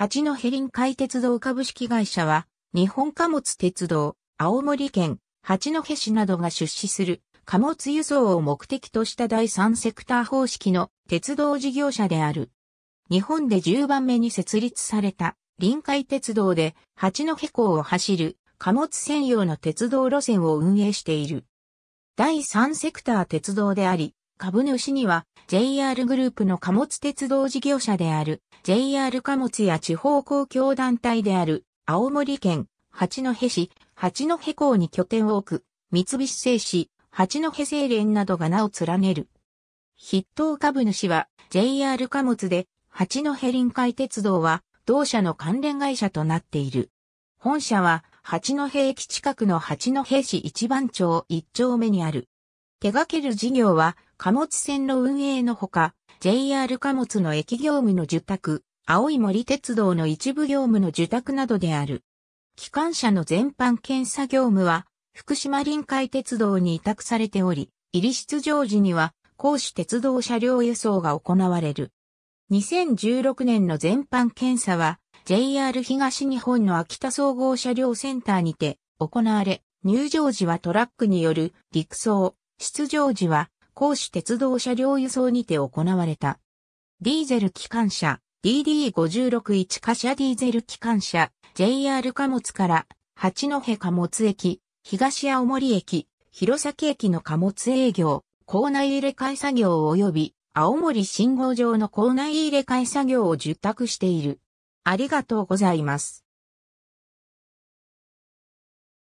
八戸臨海鉄道株式会社は、日本貨物鉄道、青森県、八戸市などが出資する貨物輸送を目的とした第三セクター方式の鉄道事業者である。日本で10番目に設立された臨海鉄道で八戸港を走る貨物専用の鉄道路線を運営している。第三セクター鉄道であり、株主には JR グループの貨物鉄道事業者である JR 貨物や地方公共団体である青森県八戸市八戸港に拠点を置く三菱製紙八戸製錬などが名を連ねる。筆頭株主は JR 貨物で八戸臨海鉄道は同社の関連会社となっている。本社は八戸駅近くの八戸市一番町一丁目にある。手掛ける事業は貨物船の運営のほか、JR 貨物の駅業務の受託、青い森鉄道の一部業務の受託などである。機関車の全般検査業務は、福島臨海鉄道に委託されており、入り出場時には、公私鉄道車両輸送が行われる。2016年の全般検査は、JR 東日本の秋田総合車両センターにて行われ、入場時はトラックによる陸送、出場時は公私鉄道車両輸送にて行われた。ディーゼル機関車 DD561 貨車ディーゼル機関車 JR 貨物から八戸貨物駅、東青森駅、弘前駅の貨物営業、構内入れ替え作業及び青森信号場の構内入れ替え作業を受託している。ありがとうございます。